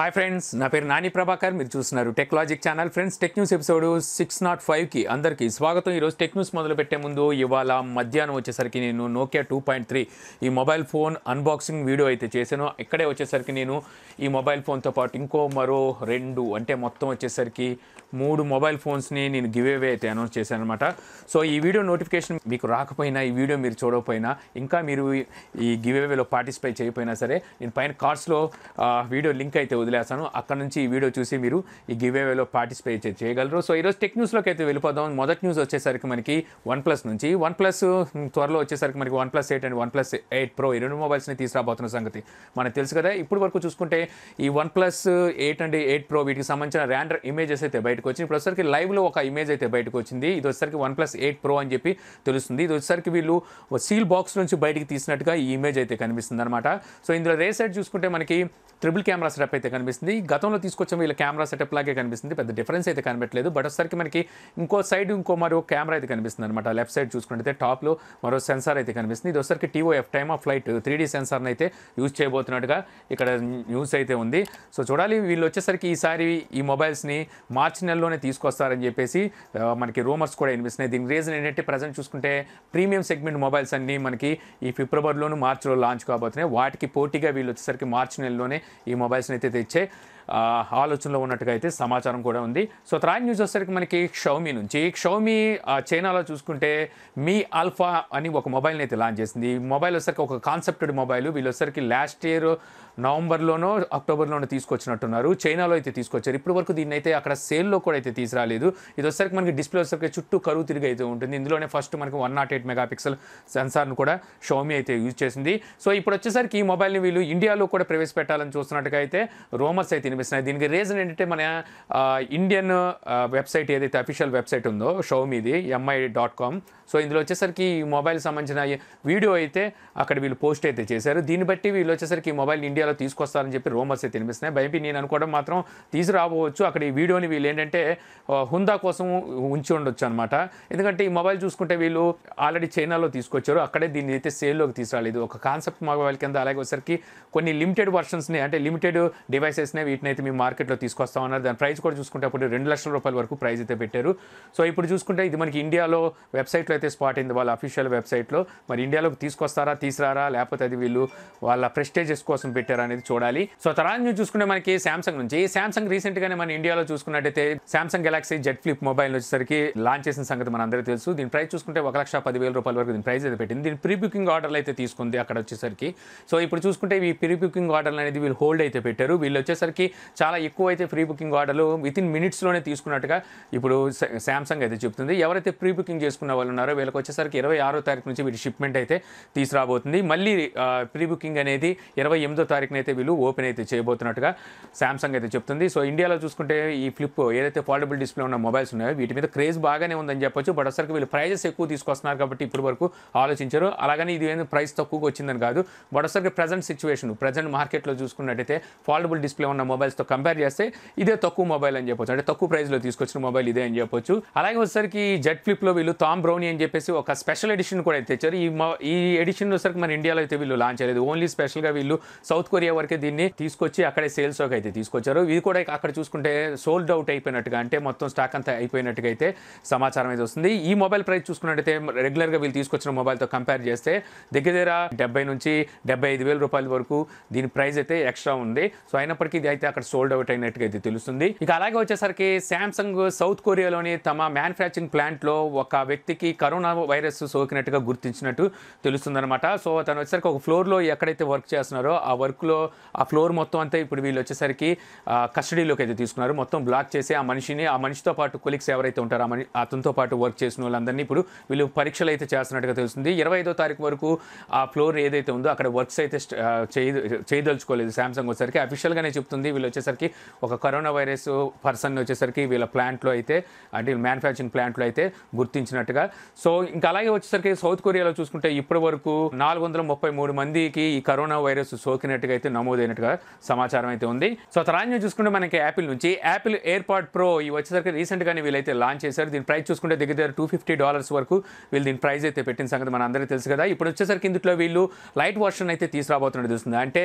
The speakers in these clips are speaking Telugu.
హాయ్ ఫ్రెండ్స్ నా పేరు నాని ప్రభాకర్ మీరు చూస్తున్నారు technology channel friends tech news episode six naught ఫైవ్కి అందరికీ స్వాగతం ఈరోజు టెక్ న్యూస్ మొదలు పెట్టే ముందు ఇవాళ మధ్యాహ్నం వచ్చేసరికి నేను నోకియా టూ పాయింట్ త్రీ ఈ మొబైల్ ఫోన్ అన్బాక్సింగ్ వీడియో అయితే చేశాను ఇక్కడే వచ్చేసరికి నేను ఈ మొబైల్ ఫోన్తో పాటు ఇంకో మరో రెండు అంటే మొత్తం వచ్చేసరికి మూడు మొబైల్ ఫోన్స్ని నేను గివేవే అయితే అనౌన్స్ చేశాను అనమాట సో ఈ వీడియో నోటిఫికేషన్ మీకు రాకపోయినా ఈ వీడియో మీరు చూడకపోయినా ఇంకా మీరు ఈ అవేలో పార్టిసిపేట్ చేయకపోయినా సరే నేను పైన కార్డ్స్లో వీడియో లింక్ అయితే వదిలేస్తాను అక్కడ నుంచి ఈ వీడియో చూసి మీరు ఈ గివ్ అవేలో పార్టిసిపేట్ చేయగలరు సో ఈరోజు టెక్ న్యూస్లోకి అయితే వెళ్ళిపోదాం మొదటి న్యూస్ వచ్చేసరికి మనకి వన్ ప్లస్ నుంచి వన్ ప్లస్ త్వరలో వచ్చేసరికి మనకి OnePlus eight and OnePlus eight pro ఈ రెండు మొబైల్స్ని తీసుకురాబోతున్న సంగతి మనకు తెలుసు కదా ఇప్పుడు వరకు చూసుకుంటే ఈ OnePlus eight and eight pro వీటికి సంబంధించిన ర్యాండర్ ఇమేజెస్ అయితే బయటకు వచ్చింది ఇప్పుడు వచ్చేసరికి లైవ్లో ఒక ఇమేజ్ అయితే బయటకు వచ్చింది ఇది వచ్చేసరికి వన్ ప్లస్ ఎయిట్ ప్రో అని చెప్పి తెలుస్తుంది ఇది వచ్చేసరికి వీళ్ళు సీల్ బాక్స్ నుంచి బయటికి తీసినట్టుగా ఈ ఇమేజ్ అయితే కనిపిస్తుంది అనమాట సో ఇందులో రేసైడ్ చూసుకుంటే మనకి ట్రిపుల్ కెమెరా సెటప్ అయితే కనిపిస్తుంది గతంలో తీసుకొచ్చిన వీళ్ళ కెమెరా సెటప్ లాగే కనిపిస్తుంది పెద్ద డిఫరెన్స్ అయితే కనబెట్టలేదు బట్ ఒకసారికి మనకి ఇంకో సైడ్ ఇంకో మరో కెమెరా అయితే కనిపిస్తుంది అనమాట లెఫ్ట్ సైడ్ చూసుకుంటే టాప్లో మరో సెన్సార్ అయితే కనిపిస్తుంది ఇది ఒకసారికి TOF time of flight three D సెన్సార్ని అయితే యూజ్ చేయబోతున్నట్టుగా ఇక్కడ న్యూస్ అయితే ఉంది సో చూడాలి వీళ్ళు వచ్చేసరికి ఈసారి ఈ మొబైల్స్ని మార్చి నెలలోనే తీసుకొస్తారని చెప్పేసి మనకి రూమర్స్ కూడా వినిపిస్తున్నాయి దీని రీజన్ ఏంటంటే ప్రజెంట్ చూసుకుంటే ప్రీమియం సెగ్మెంట్ మొబైల్స్ అన్నీ మనకి ఈ ఫిబ్రవరిలోను మార్చిలో లాంచ్ కాబోతున్నాయి వాటికి పోటీగా వీళ్ళు వచ్చేసరికి మార్చి నెలలోనే એ મોબાઈલ્સની સ્થિતિ છે ఆలోచనలో ఉన్నట్టుగా అయితే సమాచారం కూడా ఉంది సో త్రాయ్ న్యూస్ వచ్చేసరికి మనకి షౌమీ నుంచి షౌమీ చైనాలో చూసుకుంటే మీ ఆల్ఫా అని ఒక మొబైల్ని అయితే లాంచ్ చేసింది మొబైల్ వచ్చరికి ఒక కాన్సెప్టెడ్ మొబైల్ వీళ్ళు వచ్చరికి లాస్ట్ ఇయర్ నవంబర్లోనో అక్టోబర్లోనో తీసుకొచ్చినట్టున్నారు చైనాలో అయితే తీసుకొచ్చారు ఇప్పటి వరకు దీన్ని అయితే అక్కడ సేల్లో కూడా అయితే తీసుకురాలేదు ఇది వచ్చరికి మనకి డిస్ప్లే వచ్చరికి చుట్టూ కరువు తిరిగి అయితే ఉంటుంది ఇందులోనే ఫస్ట్ మనకి వన్ నాట్ ఎయిట్ మెగాపిక్సల్ సెన్సార్ను కూడా షోమీ అయితే యూజ్ చేసింది సో ఇప్పుడు వచ్చేసరికి ఈ మొబైల్ని వీళ్ళు ఇండియాలో కూడా ప్రవేశపెట్టాలని చూస్తున్నట్టుగా అయితే రోమర్స్ అయితే కనిపిస్తున్నాయి దీనికి రీజన్ ఏంటంటే మన ఇండియన్ వెబ్సైట్ ఏదైతే అఫీషియల్ వెబ్సైట్ ఉందో షో మీది ఎంఐ డాట్ కామ్ సో ఇందులో వచ్చేసరికి ఈ మొబైల్ సంబంధించిన వీడియో అయితే అక్కడ వీళ్ళు పోస్ట్ అయితే చేశారు దీన్ని బట్టి వీళ్ళు వచ్చేసరికి ఈ మొబైల్ ఇండియాలో తీసుకొస్తారని చెప్పి రూమర్స్ అయితే తినిపిస్తున్నాయి బయపి నేను అనుకోవడం మాత్రం తీసుకురాబోవచ్చు అక్కడ ఈ వీడియోని వీళ్ళు ఏంటంటే హుందా కోసం ఉంచి ఉండొచ్చు అనమాట ఎందుకంటే ఈ మొబైల్ చూసుకుంటే వీళ్ళు ఆల్రెడీ చైనాలో తీసుకొచ్చారు అక్కడే దీన్ని అయితే సేల్లోకి తీసుకురాలేదు ఒక కాన్సెప్ట్ మొబైల్ కింద అలాగే వచ్చేసరికి కొన్ని లిమిటెడ్ వర్షన్స్ని అంటే లిమిటెడ్ డివైసెస్ని వీటిని అయితే మేము మార్కెట్లో తీసుకొస్తా ఉన్నారు దాని ప్రైస్ కూడా చూసుకుంటే అప్పుడు రెండు లక్షల రూపాయల వరకు ప్రైస్ అయితే పెట్టారు సో ఇప్పుడు చూసుకుంటే ఇది మనకి ఇండియాలో వెబ్సైట్లో అయితే స్పాట్ అయింది వాళ్ళ అఫీషియల్ వెబ్సైట్లో మరి ఇండియాలోకి తీసుకొస్తారా తీసురారా లేకపోతే అది వీళ్ళు వాళ్ళ ప్రెస్టేజెస్ కోసం పెట్టారా అనేది చూడాలి సో తర్వాత నుంచి చూసుకుంటే మనకి శాంసంగ్ నుంచి ఈ శాంసంగ్ రీసెంట్గానే మన ఇండియాలో చూసుకున్నట్టయితే Samsung Galaxy Z Flip mobile వచ్చేసరికి లాంచ్ చేసిన సంగతి మన అందరూ తెలుసు దీని ప్రైస్ చూసుకుంటే ఒక లక్ష పదివేల రూపాయల వరకు దీని ప్రైస్ అయితే పెట్టింది దీని ప్రీ బుకింగ్ ఆర్డర్లు అయితే తీసుకుంది అక్కడ వచ్చేసరికి సో ఇప్పుడు చూసుకుంటే ఈ ప్రీ బుకింగ్ ఆర్డర్లు అనేది వీళ్ళు హోల్డ్ అయితే పెట్టారు వీళ్ళు వచ్చేసరికి చాలా ఎక్కువ అయితే ప్రీ బుకింగ్ ఆర్డర్లు వితిన్ మినిట్స్లోనే తీసుకున్నట్టుగా ఇప్పుడు శాంసంగ్ అయితే చెప్తుంది ఎవరైతే ప్రీ బుకింగ్ చేసుకున్న వాళ్ళు ఉన్నారో వీళ్ళకి వచ్చేసరికి ఇరవై ఆరో తారీఖు నుంచి వీటి షిప్మెంట్ అయితే తీసుకురాబోతుంది మళ్ళీ ప్రీ బుకింగ్ అనేది ఇరవై ఎనిమిదో తారీఖున అయితే వీళ్ళు ఓపెన్ అయితే చేయబోతున్నట్టుగా శాంసంగ్ అయితే చెప్తుంది సో ఇండియాలో చూసుకుంటే ఈ ఫ్లిప్ ఏదైతే ఫోల్డబుల్ డిస్ప్లే ఉన్న మొబైల్స్ ఉన్నాయో వీటి మీద క్రేజ్ బాగానే ఉందని చెప్పొచ్చు బట్ అసలు వీళ్ళు ప్రైజెస్ ఎక్కువ తీసుకొస్తున్నారు కాబట్టి ఇప్పటి వరకు ఆలోచించారు అలాగని ఇది ఏదైనా ప్రైస్ తక్కువగా వచ్చిందని కాదు బట్ అసలు ప్రజెంట్ సిచ్యువేషన్ ప్రజెంట్ మార్కెట్లో చూసుకున్నట్టయితే ఫోల్డబుల్ డిస్ప్లే ఉన్న మొబైల్ మొబైల్స్తో కంపేర్ చేస్తే ఇదే తక్కువ మొబైల్ అని చెప్పొచ్చు అంటే తక్కువ ప్రైస్లో తీసుకొచ్చిన మొబైల్ ఇదే అని చెప్పొచ్చు అలాగే వచ్చేసరికి జెట్ ఫ్లిప్లో వీళ్ళు టామ్ బ్రౌనీ అని చెప్పేసి ఒక స్పెషల్ ఎడిషన్ కూడా తెచ్చారు ఈ ఈ ఎడిషన్ వచ్చేసరికి మన ఇండియాలో అయితే వీళ్ళు లాంచ్ అయ్యేది ఓన్లీ స్పెషల్గా వీళ్ళు సౌత్ కొరియా వరకే దీన్ని తీసుకొచ్చి అక్కడే సేల్స్లోకి అయితే తీసుకొచ్చారు ఇది కూడా అక్కడ చూసుకుంటే సోల్డ్ అవుట్ అయిపోయినట్టుగా అంటే మొత్తం స్టాక్ అంతా అయిపోయినట్టుగా అయితే సమాచారం అయితే వస్తుంది ఈ మొబైల్ ప్రైస్ చూసుకున్నట్టయితే రెగ్యులర్గా వీళ్ళు తీసుకొచ్చిన మొబైల్తో కంపేర్ చేస్తే దగ్గర దగ్గర డెబ్బై నుంచి డెబ్బై ఐదు వేల రూపాయల వరకు దీని ప్రైస్ అయితే ఎక్స్ట్రా ఉంది సో అయినప్పటికీ ఇది అయితే అక్కడ సోల్డ్ అవుట్ అయినట్టుగా అయితే తెలుస్తుంది ఇక అలాగే వచ్చేసరికి శాంసంగ్ సౌత్ కొరియాలోని తమ మ్యానుఫ్యాక్చరింగ్ లో ఒక వ్యక్తికి కరోనా వైరస్ సోకినట్టుగా గుర్తించినట్టు తెలుస్తుందనమాట సో తను వచ్చేసరికి ఒక ఫ్లోర్ లో ఎక్కడైతే వర్క్ చేస్తున్నారో ఆ వర్క్ లో ఆ ఫ్లోర్ మొత్తం అంతా ఇప్పుడు వీళ్ళు వచ్చేసరికి కస్టడీలోకి అయితే తీసుకున్నారు మొత్తం బ్లాక్ చేసి ఆ మనిషిని ఆ మనిషితో పాటు కొలీగ్స్ ఎవరైతే ఉంటారో ఆ మని అతనితో పాటు వర్క్ చేసిన వాళ్ళందరినీ ఇప్పుడు వీళ్ళు పరీక్షలు అయితే చేస్తున్నట్టుగా తెలుస్తుంది ఇరవై ఐదో తారీఖు వరకు ఆ ఫ్లోర్ ఏదైతే ఉందో అక్కడ వర్క్స్ అయితే చేయదలుచుకోలేదు శాంసంగ్ వచ్చేసరికి అఫీషియల్గానే చెప్తుంది వీళ్ళు వచ్చేసరికి ఒక కరోనా వైరస్ పర్సన్ వచ్చేసరికి వీళ్ళ ప్లాంట్లో అయితే అంటే మ్యానుఫ్యాక్చరింగ్ ప్లాంట్లో అయితే గుర్తించినట్టుగా సో ఇంకా అలాగే వచ్చేసరికి సౌత్ కొరియాలో చూసుకుంటే ఇప్పటి వరకు నాలుగు వందల ముప్పై మూడు మందికి ఈ కరోనా వైరస్ సోకినట్టుగా అయితే నమోదైనట్టుగా సమాచారం అయితే ఉంది సో తర్వాత చూసుకుంటే మనకి యాపిల్ నుంచి యాపిల్ ఎయిర్పాడ్ ప్రో ఈ వచ్చేసరికి రీసెంట్గానే వీళ్ళైతే లాంచ్ చేశారు దీని ప్రైస్ చూసుకుంటే దగ్గర దగ్గర టూ ఫిఫ్టీ డాలర్స్ వరకు వీళ్ళు దీని ప్రైస్ అయితే పెట్టిన సంగతి మన అందరికీ తెలుసు కదా ఇప్పుడు వచ్చేసరికి ఇందులో వీళ్ళు లైట్ వర్షన్ అయితే తీసుకురాబోతున్నట్టు తెలుస్తుంది అంటే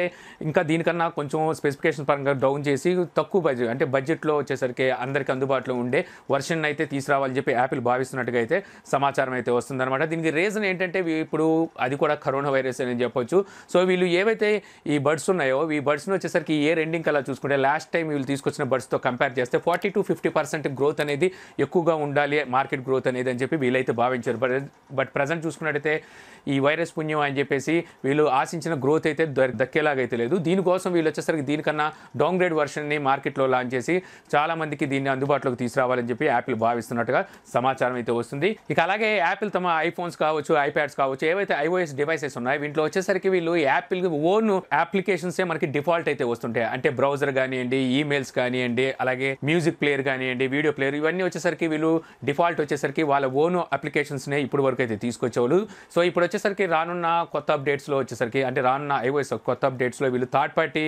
ఇంకా దీనికన్నా కొంచెం స్పెసిఫికేషన్ పరంగా డౌన్ చేసి తక్కువ బడ్జెట్ అంటే బడ్జెట్లో వచ్చేసరికి అందరికీ అందుబాటులో ఉండే వర్షన్ అయితే తీసుకురావాలని చెప్పి యాపిల్ భావిస్తున్నట్టుగా అయితే సమాచారం అయితే వస్తుందన్నమాట దీనికి రీజన్ ఏంటంటే ఇప్పుడు అది కూడా కరోనా వైరస్ అని చెప్పొచ్చు సో వీళ్ళు ఏవైతే ఈ బర్డ్స్ ఉన్నాయో ఈ బర్డ్స్ని వచ్చేసరికి ఏ ఎండింగ్ అలా చూసుకుంటే లాస్ట్ టైం వీళ్ళు తీసుకొచ్చిన బర్డ్స్తో కంపేర్ చేస్తే forty to fifty percent growth అనేది ఎక్కువగా ఉండాలి మార్కెట్ గ్రోత్ అనేది అని చెప్పి వీళ్ళైతే భావించారు బట్ బట్ ప్రజెంట్ చూసుకున్నట్టయితే ఈ వైరస్ పుణ్యం అని చెప్పేసి వీళ్ళు ఆశించిన గ్రోత్ అయితే దక్కేలాగైతే లేదు దీనికోసం వీళ్ళు వచ్చేసరికి దీనికన్నా డౌన్ డౌన్ గ్రేడ్ వర్షన్ని మార్కెట్లో లాంచ్ చేసి చాలామందికి దీన్ని అందుబాటులోకి తీసుకురావాలని చెప్పి యాపిల్ భావిస్తున్నట్టుగా సమాచారం అయితే వస్తుంది ఇక అలాగే యాపిల్ తమ ఐఫోన్స్ కావచ్చు ఐప్యాడ్స్ కావచ్చు ఏవైతే ఐఓఎస్ డివైసెస్ ఉన్నాయో వీటిలో వచ్చేసరికి వీళ్ళు యాపిల్ ఓన్ అప్లికేషన్సే మనకి డిఫాల్ట్ అయితే వస్తుంటాయి అంటే బ్రౌజర్ కానివ్వండి ఈమెయిల్స్ కానివ్వండి అలాగే మ్యూజిక్ ప్లేయర్ కానివ్వండి వీడియో ప్లేయర్ ఇవన్నీ వచ్చేసరికి వీళ్ళు డిఫాల్ట్ వచ్చేసరికి వాళ్ళ ఓన్ అప్లికేషన్స్నే ఇప్పుడు వరకు అయితే తీసుకొచ్చేవాళ్ళు సో ఇప్పుడు వచ్చేసరికి రానున్న కొత్త అప్డేట్స్లో వచ్చేసరికి అంటే రానున్న ఐఓఎస్ కొత్త అప్డేట్స్లో వీళ్ళు థర్డ్ పార్టీ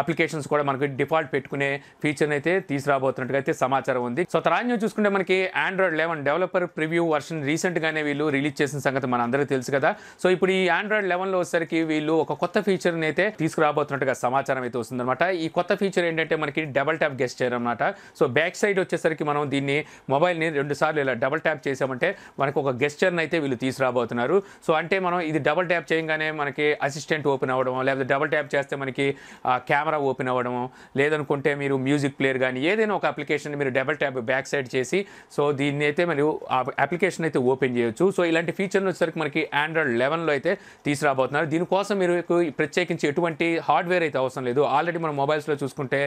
అప్లికేషన్స్ కూడా మనకు డిఫాల్ట్ పెట్టుకునే ఫీచర్ని అయితే తీసుకురాబోతున్నట్టుగా అయితే సమాచారం ఉంది సో తర్వాత చూసుకుంటే మనకి Android eleven developer preview version రీసెంట్గానే వీళ్ళు రిలీజ్ చేసిన సంగతి మన అందరికీ తెలుసు కదా సో ఇప్పుడు ఈ ఆండ్రాయిడ్ లెవెన్లో వచ్చేసరికి వీళ్ళు ఒక కొత్త ఫీచర్ని అయితే తీసుకురాబోతున్నట్టుగా సమాచారం అయితే వస్తుందన్నమాట ఈ కొత్త ఫీచర్ ఏంటంటే మనకి డబల్ ట్యాప్ గెస్ట్ చేయడం అనమాట సో బ్యాక్ సైడ్ వచ్చేసరికి మనం దీన్ని మొబైల్ని రెండు సార్లు ఇలా డబల్ ట్యాప్ చేసామంటే మనకు ఒక గెస్చర్ని అయితే వీళ్ళు తీసుకురాబోతున్నారు సో అంటే మనం ఇది డబల్ ట్యాప్ చేయగానే మనకి అసిస్టెంట్ ఓపెన్ అవ్వడం లేకపోతే డబల్ ట్యాప్ చేస్తే మనకి కెమెరా ఓపెన్ అవ్వడము లేదనుకుంటే మీరు మ్యూజిక్ ప్లేయర్ కానీ ఏదైనా ఒక అప్లికేషన్ మీరు డబల్ ట్యాప్ బ్యాక్ సైడ్ చేసి సో దీన్ని అయితే మీరు అప్లికేషన్ అయితే ఓపెన్ చేయొచ్చు సో ఇలాంటి ఫీచర్లు వచ్చేసరికి మనకి ఆండ్రాయిడ్ లెవెన్లో అయితే తీసుకురాబోతున్నారు దీనికోసం మీరు ప్రత్యేకించి ఎటువంటి హార్డ్వేర్ అయితే అవసరం లేదు ఆల్రెడీ మన మొబైల్స్లో చూసుకుంటే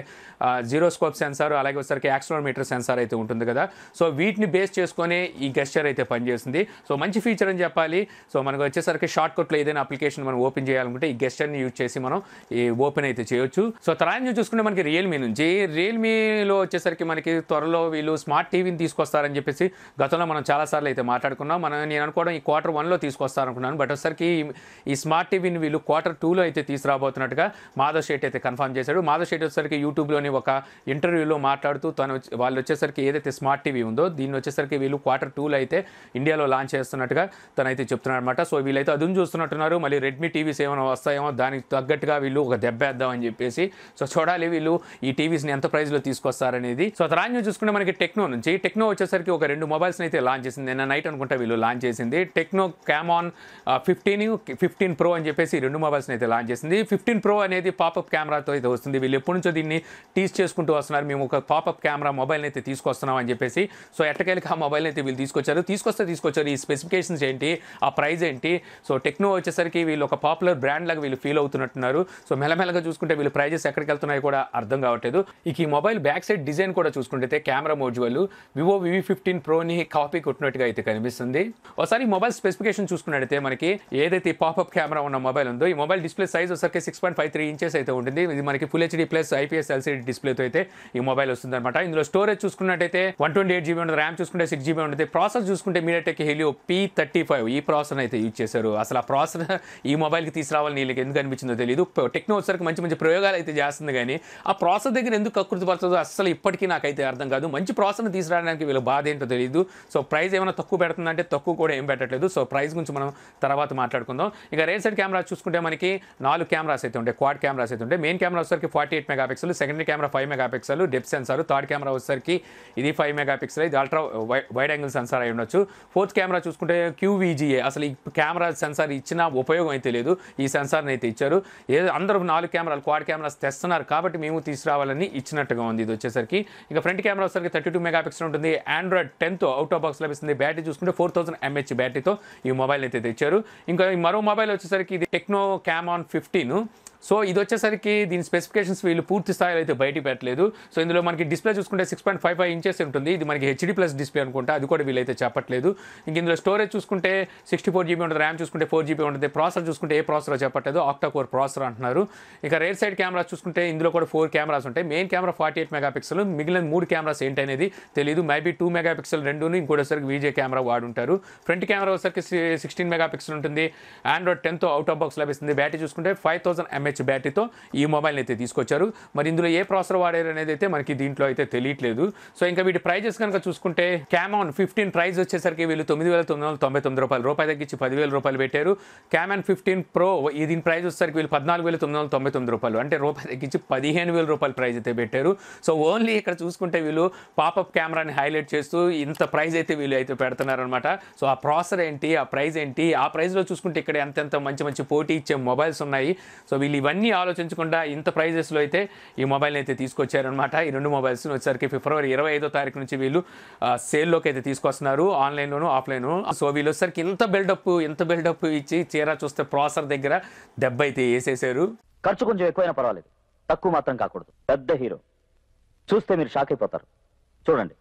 జీరోస్కోప్ సెన్సార్ అలాగే ఒకసారి యాక్సిలోమీటర్ సెన్సార్ అయితే ఉంటుంది కదా సో వీటిని బేస్ చేసుకొని ఈ గెస్చర్ అయితే పనిచేస్తుంది సో మంచి ఫీచర్ అని చెప్పాలి సో మనకు వచ్చేసరికి షార్ట్ కట్లో ఏదైనా అప్లికేషన్ మనం ఓపెన్ చేయాలనుకుంటే ఈ గెస్చర్ని యూజ్ చేసి మనం ఈ ఓపెన్ అయితే చేయొచ్చు సో తరాన్ని చూసుకుంటే చూసుకుంటే మనకి రియల్మీ నుంచి రియల్మీలో వచ్చేసరికి మనకి త్వరలో వీళ్ళు స్మార్ట్ టీవీని తీసుకొస్తారని చెప్పేసి గతంలో మనం చాలాసార్లు అయితే మాట్లాడుకున్నాం మనం నేను అనుకోవడం ఈ క్వార్టర్ వన్లో తీసుకొస్తారనుకున్నాను బట్ ఒకసారికి ఈ స్మార్ట్ టీవీని వీళ్ళు క్వార్టర్ టూలో అయితే తీసుకురాబోతున్నట్టుగా మాధవ్ షెట్ అయితే కన్ఫర్మ్ చేశాడు మాధవ్ షెట్ వచ్చేసరికి యూట్యూబ్లోని ఒక ఇంటర్వ్యూలో మాట్లాడుతూ తను వాళ్ళు వచ్చేసరికి ఏదైతే స్మార్ట్ టీవీ ఉందో దీన్ని వచ్చేసరికి వీళ్ళు క్వార్టర్ టూలో అయితే ఇండియాలో లాంచ్ చేస్తున్నట్టుగా తనైతే చెప్తున్నాడు అనమాట సో వీళ్ళైతే అదును చూస్తున్నట్టున్నారు మళ్ళీ రెడ్మీ టీవీస్ ఏమైనా వస్తాయేమో దానికి తగ్గట్టుగా వీళ్ళు ఒక దెబ్బేద్దామని చెప్పేసి సో చూడాలి మళ్ళీ వీళ్ళు ఈ టీవీస్ని ఎంత లో తీసుకొస్తారనేది సో తర్వాత చూసుకుంటే మనకి టెక్నో నుంచి టెక్నో వచ్చేసరికి ఒక రెండు మొబైల్స్ని అయితే లాంచ్ చేసింది నిన్న నైట్ అనుకుంటా వీళ్ళు లాంచ్ చేసింది Tecno Camon fifteen fifteen pro అని చెప్పేసి రెండు మొబైల్స్ని అయితే లాంచ్ చేసింది ఫిఫ్టీన్ ప్రో అనేది పాపప్ కెమెరాతో అయితే వస్తుంది వీళ్ళు ఎప్పటి నుంచో దీన్ని టీస్ చేసుకుంటూ వస్తున్నారు మేము ఒక పాపప్ కెమెరా మొబైల్ని అయితే తీసుకొస్తున్నాం అని చెప్పేసి సో ఎట్టకేళ్ళకి ఆ మొబైల్ని అయితే వీళ్ళు తీసుకొచ్చారు తీసుకొస్తే తీసుకొచ్చారు ఈ స్పెసిఫికేషన్స్ ఏంటి ఆ ప్రైజ్ ఏంటి సో టెక్నో వచ్చేసరికి వీళ్ళు ఒక పాపులర్ బ్రాండ్ లాగా వీళ్ళు ఫీల్ అవుతున్నట్టున్నారు సో మెల్లమెల్లగా చూసుకుంటే వీళ్ళు ప్రైజెస్ ఎక్కడికి వెళ్తున్నాయి కూడా కూడా అర్థం కావట్లేదు ఇక ఈ మొబైల్ బ్యాక్ సైడ్ డిజైన్ కూడా చూసుకుంటే camera module Vivo V fifteen ప్రోని కాపీ కొట్టినట్టుగా అయితే కనిపిస్తుంది ఒకసారి మొబైల్ స్పెసిఫికేషన్ చూసుకున్నట్టయితే మనకి ఏదైతే పాపప్ కెమెరా ఉన్న మొబైల్ ఉందో ఈ మొబైల్ డిస్ప్లే సైజ్ ఒకసారి six point five three inches అయితే ఉంటుంది ఇది మనకి full HD plus IPS LCD డిస్ప్లేతో అయితే ఈ మొబైల్ వస్తుంది అనమాట ఇందులో స్టోరేజ్ చూసుకున్నట్టయితే వన్ ట్వంటీ ఎయిట్ జీబీ ఉంటుంది ర్యామ్ చూసుకుంటే సిక్స్ జీబీ ఉంటుంది ప్రాసెస్ చూసుకుంటే MediaTek Helio P thirty five ఈ ప్రాసెస్ అయితే యూజ్ చేశారు అసలు ఆ ప్రాసెస్ ఈ మొబైల్కి తీసుకురావాలని వీళ్ళకి ఎందుకు అనిపించిందో తెలియదు టెక్నో వచ్చరికి మంచి మంచి ప్రయోగాలు అయితే చేస్తుంది కానీ ఆ ప్రాసెస్ దగ్గర ఎందుకు కకృతిపరచదో అసలు ఇప్పటికీ నాకైతే అర్థం కాదు మంచి ప్రాసెస్ని తీసుకురావడానికి వీళ్ళ బాధ ఏంటో తెలియదు సో ప్రైస్ ఏమైనా తక్కువ పెడుతుందంటే తక్కువ కూడా ఏం పెట్టట్లేదు సో ప్రైస్ గురించి మనం తర్వాత మాట్లాడుకుందాం ఇక రేట్ సైడ్ కెమెరా చూసుకుంటే మనకి నాలుగు కెమెరాస్ అయితే ఉంటాయి క్వాడ్ కెమెరాస్ అయితే ఉంటాయి మెయిన్ కెమెరా వచ్చేసరికి forty eight megapixel second camera five megapixel depth sensor third camera వచ్చేసరికి ఇది ఫైవ్ మెగా పిక్సెల్ ఇది అల్ట్రా వైడ్ యాంగిల్ సెన్సార్ అయి ఉండొచ్చు ఫోర్త్ కెమెరా చూసుకుంటే క్యూవీజీఏ అసలు ఈ కెమెరా సెన్సార్ ఇచ్చిన ఉపయోగం అయితే లేదు ఈ సెన్సార్ని అయితే ఇచ్చారు ఏదో అందరూ నాలుగు కెమెరాలు క్వాడ్ కెమెరాస్ తెస్తున్నారు కాబట్టి కాబట్టి మేము తీసుకురావాలని ఇచ్చినట్టుగా ఉంది ఇది వచ్చేసరికి ఇక ఫ్రంట్ కెమెరా వచ్చేసరికి థర్టీ టూ మెగా పిక్సెల్ ఉంటుంది Android tenth out of box లభిస్తుంది బ్యాటరీ చూసుకుంటే ఫోర్ థౌసండ్ ఎంహెచ్ బ్యాటరీతో ఈ మొబైల్ అయితే తెచ్చారు ఇంకా మరో మొబైల్ వచ్చేసరికి ఇది టెక్నో క్యామాన్ ఫిఫ్టీన్ సో ఇది వచ్చేసరికి దీని స్పెసిఫికేషన్స్ వీళ్ళు పూర్తి స్థాయిలో అయితే బయటికి పెట్టలేదు సో ఇందులో మనకి డిస్ప్లే చూసుకుంటే six point five five inches ఉంటుంది ఇది మనకి హెచ్డీ ప్లస్ డిస్ప్లే అనుకుంటా అది కూడా వీళ్ళైతే చెప్పట్లేదు ఇంక ఇందులో స్టోరేజ్ చూసుకుంటే సిక్స్టీ ఫోర్ జీబీ ఉంటుంది ర్యామ్ చూసుకుంటే ఫోర్ జీబీ ఉంటుంది ప్రాసెసర్ చూసుకుంటే ఏ ప్రాసెసర్ చెప్పట్లేదు ఆక్టా కోర్ ప్రాసెసర్ అంటున్నారు ఇక రేర్ సైడ్ కెమెరాస్ చూసుకుంటే ఇందులో కూడా ఫోర్ కెమెరాస్ ఉంటాయి main camera forty eight megapixel మిగిలిన మూడు కెమెరాస్ ఏంటనేది తెలియదు మేబీ టూ మెగాపిక్సెల్ రెండును ఇంకోటిసరికి వీజే కెమెరా వాడుంటారు ఫ్రంట్ కెమెరా వచ్చేసరికి సిక్స్టీన్ మెగాపిక్సెల్ ఉంటుంది ఆండ్రాయిడ్ టెన్తో అవుట్ ఆఫ్ బాక్స్ లభిస్తుంది బ్యాటరీ చూసుకుంటే ఫైవ్ థౌసండ్ ఎంహెచ్ హెచ్ బ్యాటరీతో ఈ మొబైల్ అయితే తీసుకొచ్చారు మరి ఇందులో ఏ ప్రాసెసర్ వాడారు అనేది అయితే మనకి దీంట్లో అయితే తెలియట్లేదు సో ఇంకా వీటి ప్రైజెస్ కనుక చూసుకుంటే క్యామాన్ ఫిఫ్టీన్ ప్రైస్ వచ్చేసరికి వీళ్ళు తొమ్మిది వేల తొమ్మిది వందల తొంభై తొమ్మిది రూపాయలు రూపాయి తగ్గించి పదివేల రూపాయలు పెట్టారు క్యామాన్ ఫిఫ్టీన్ ప్రో దీని ప్రైజ్ వచ్చేసరికి వీళ్ళు పద్నాలుగు వేల తొమ్మిది వందల తొంభై తొమ్మిది రూపాయలు అంటే రూపాయి తగ్గించి పదిహేను వేల రూపాయలు ప్రైస్ అయితే పెట్టారు సో ఓన్లీ ఇక్కడ చూసుకుంటే వీళ్ళు పాపప్ కెమెరాని హైలైట్ చేస్తూ ఇంత ప్రైజ్ అయితే వీళ్ళు అయితే పెడుతున్నారనమాట సో ఆ ప్రాసెసర్ ఏంటి ఆ ప్రైజ్ ఏంటి ఆ ప్రైస్లో చూసుకుంటే ఇక్కడ ఎంతెంత మంచి మంచి పోటీ ఇచ్చే మొబైల్స్ ఉన్నాయి సో వీళ్ళు ఇవన్నీ ఆలోచించకుండా ఇంత ప్రైజెస్లో అయితే ఈ మొబైల్ని అయితే తీసుకొచ్చారనమాట ఈ రెండు మొబైల్స్ వచ్చేసరికి ఫిబ్రవరి ఇరవై ఐదో తారీఖు నుంచి వీళ్ళు సేల్లోకి అయితే తీసుకొస్తున్నారు ఆన్లైన్లోను ఆఫ్లైన్ సో వీళ్ళు వచ్చేసరికి ఇంత బిల్డప్ ఇంత బిల్డప్ ఇచ్చి చీరా చూస్తే ప్రాసెసర్ దగ్గర దెబ్బ అయితే వేసేసారు ఖర్చు కొంచెం ఎక్కువైనా పర్వాలేదు తక్కువ మాత్రం కాకూడదు పెద్ద హీరో చూస్తే మీరు షాక్ అయిపోతారు చూడండి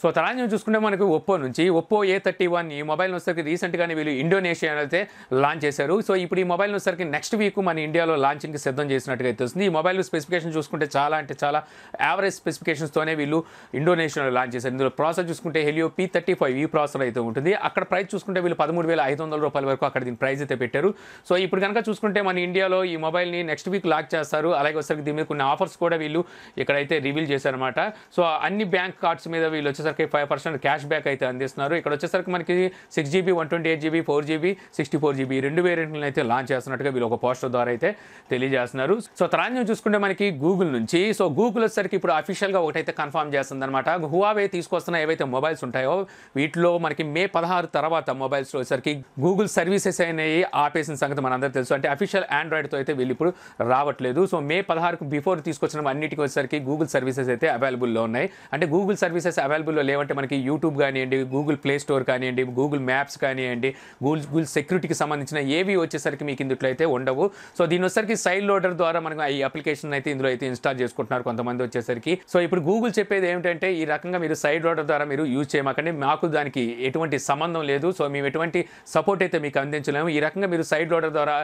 సో తరాంజం చూసుకుంటే మనకు ఒప్పో నుంచి ఒప్పో ఏ థర్టీ వన్ ఈ మొబైల్ వచ్చేసరికి రీసెంట్గానే వీళ్ళు ఇండోనేషియా అయితే లాంచ్ చేశారు సో ఇప్పుడు ఈ మొబైల్ వచ్చేసరికి నెక్స్ట్ వీక్ మన ఇండియాలో లాంచింగ్కి సిద్ధం చేసినట్టుగా వస్తుంది ఈ మొబైల్ స్పెసిఫికేషన్ చూసుకుంటే చాలా అంటే చాలా యావరేజ్ స్పెసిఫికేషన్స్తోనే వీళ్ళు ఇండోనేషియాలో లాంచ్ చేశారు ఇందులో ప్రాసెస్ చూసుకుంటే హెలియో పీ థర్టీ ఫైవ్ ఈ ప్రాసెసర్ అయితే ఉంటుంది అక్కడ ప్రైస్ చూసుకుంటే వీళ్ళు పదమూడు వేల ఐదు వందల రూపాయల వరకు అక్కడ దీని ప్రైస్ అయితే పెట్టారు సో ఇప్పుడు కనుక చూసుకుంటే మన ఇండియాలో ఈ మొబైల్ని నెక్స్ట్ వీక్ లాక్ చేస్తారు అలాగే వచ్చేసరికి దీని మీద కొన్ని ఆఫర్స్ కూడా వీళ్ళు ఇక్కడైతే రివీల్ చేశారనమాట సో అన్ని బ్యాంక్ కార్డ్స్ మీద వీళ్ళు వచ్చేసి వచ్చేసరికి ఫైవ్ పర్సెంట్ క్యాష్ బ్యాక్ అయితే అందిస్తున్నారు ఇక్కడ వచ్చేసరికి మనకి six GB one twenty eight GB four GB sixty four GB రెండు వేరియంట్లను అయితే లాంచ్ చేస్తున్నట్టుగా వీళ్ళు ఒక పోస్టర్ ద్వారా అయితే తెలియజేస్తున్నారు సో తరాన్యం చూసుకుంటే మనకి గూగుల్ నుంచి సో గూగుల్ వచ్చేసరికి ఇప్పుడు అఫీషియల్గా ఒకటైతే కన్ఫర్మ్ చేస్తుంది అనమాట హువావే తీసుకొస్తున్న ఏవైతే మొబైల్స్ ఉంటాయో వీటిలో మనకి మే పదహారు తర్వాత మొబైల్స్ వచ్చేసరికి గూగుల్ సర్వీసెస్ అయినాయి ఆపేసిన సంగతి మనందరూ తెలుసు అంటే అఫీషియల్ ఆండ్రాయిడ్తో అయితే వీళ్ళు ఇప్పుడు రావట్లేదు సో మే పదహారుకు బిఫోర్ తీసుకొచ్చిన అన్నిటికీ వచ్చేసరికి గూగుల్ సర్వీసెస్ అయితే అవైలబుల్లో ఉన్నాయి అంటే గూగుల్ సర్వీసెస్ అవైలబుల్ అందుబాటులో లేవంటే మనకి యూట్యూబ్ కానివ్వండి గూగుల్ ప్లే స్టోర్ కానివ్వండి గూగుల్ మ్యాప్స్ కానివ్వండి గూగుల్ గూగుల్ సెక్యూరిటీకి సంబంధించిన ఏవి వచ్చేసరికి మీకు ఇందులో అయితే ఉండవు సో దీని వచ్చేసరికి సైడ్ లోడర్ ద్వారా మనకు ఈ అప్లికేషన్ అయితే ఇందులో అయితే ఇన్స్టాల్ చేసుకుంటున్నారు కొంతమంది వచ్చేసరికి సో ఇప్పుడు గూగుల్ చెప్పేది ఏమిటంటే ఈ రకంగా మీరు సైడ్ లోడర్ ద్వారా మీరు యూజ్ చేయమాకండి మాకు దానికి ఎటువంటి సంబంధం లేదు సో మేము ఎటువంటి సపోర్ట్ అయితే మీకు అందించలేము ఈ రకంగా మీరు సైడ్ లోడర్ ద్వారా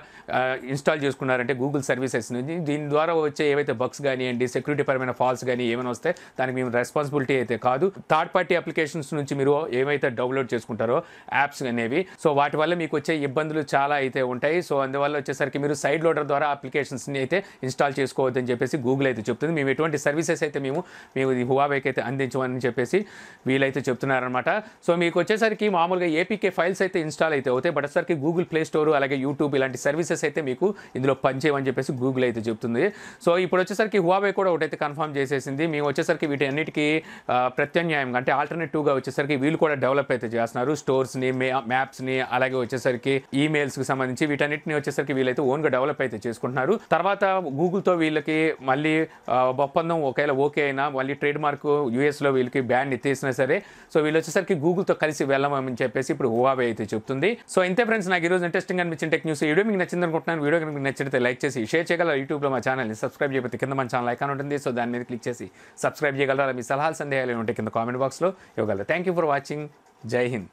ఇన్స్టాల్ చేసుకున్నారంటే గూగుల్ సర్వీసెస్ నుంచి దీని ద్వారా వచ్చే ఏవైతే బగ్స్ కానివ్వండి సెక్యూరిటీ పరమైన ఫాల్స్ కానీ ఏమైనా వస్తే దానికి మేము రెస్పాన్సిబిలిటీ అయితే కాదు థర్డ్ థర్డ్ పార్టీ అప్లికేషన్స్ నుంచి మీరు ఏమైతే డౌన్లోడ్ చేసుకుంటారో యాప్స్ అనేవి సో వాటి వల్ల మీకు వచ్చే ఇబ్బందులు చాలా అయితే ఉంటాయి సో అందువల్ల వచ్చేసరికి మీరు సైడ్ లోడర్ ద్వారా అప్లికేషన్స్ని అయితే ఇన్స్టాల్ చేసుకోవద్దని చెప్పేసి గూగుల్ అయితే చెప్తుంది మేము ఎటువంటి సర్వీసెస్ అయితే మేము మేము హువాబేకి అయితే అందించమని చెప్పేసి వీళ్ళైతే చెప్తున్నారనమాట సో మీకు వచ్చేసరికి మామూలుగా ఏపీకే ఫైల్స్ అయితే ఇన్స్టాల్ అయితే అవుతాయి బట్ వచ్చేసరికి గూగుల్ ప్లే స్టోర్ అలాగే యూట్యూబ్ ఇలాంటి సర్వీసెస్ అయితే మీకు ఇందులో పనిచేయమని చెప్పేసి గూగుల్ అయితే చెప్తుంది సో ఇప్పుడు వచ్చేసరికి హువాబే కూడా ఒకటైతే కన్ఫర్మ్ చేసేసింది మేము వచ్చేసరికి వీటి అన్నిటికీ ప్రత్యామ్నాయం ఉంటుంది అంటే గా వచ్చేసరికి వీళ్ళు కూడా డెవలప్ అయితే చేస్తున్నారు స్టోర్స్ని మ్యాప్స్ని అలాగే వచ్చేసరికి ఈమెయిల్స్కి సంబంధించి వీటన్నిటిని వచ్చేసరికి వీళ్ళైతే ఓన్గా డెవలప్ అయితే చేసుకుంటున్నారు తర్వాత గూగుల్తో వీళ్ళకి మళ్ళీ ఒప్పందం ఒకవేళ ఓకే అయినా మళ్ళీ ట్రేడ్ మార్క్ యూఎస్లో వీళ్ళకి బ్యాన్ ఎత్తేసినా సరే సో వీళ్ళు వచ్చేసరికి గూగుల్తో కలిసి వెళ్ళమని చెప్పేసి ఇప్పుడు హువావే అయితే చెప్తుంది సో ఇంతే ఫ్రెండ్స్ నాకు ఈరోజు ఇంట్రెస్టింగ్ అనిపించిన టెక్ న్యూస్ వీడియో మీకు నచ్చింది అనుకుంటున్నాను వీడియో మీకు నచ్చితే లైక్ చేసి షేర్ చేయగలరా యూట్యూబ్లో మా ఛానల్ని సబ్స్క్రైబ్ చేయబోతే కింద మన ఛానల్ ఐకాన్ ఉంటుంది సో దాని మీద క్లిక్ చేసి సబ్స్క్రైబ్ చేయగలరా మీ సలహాలు సందేహాలు ఉంటే కింద కామెంట్ బాక్స్లో ఇవ్వగలరు థ్యాంక్ యూ ఫర్ వాచింగ్ జై హింద్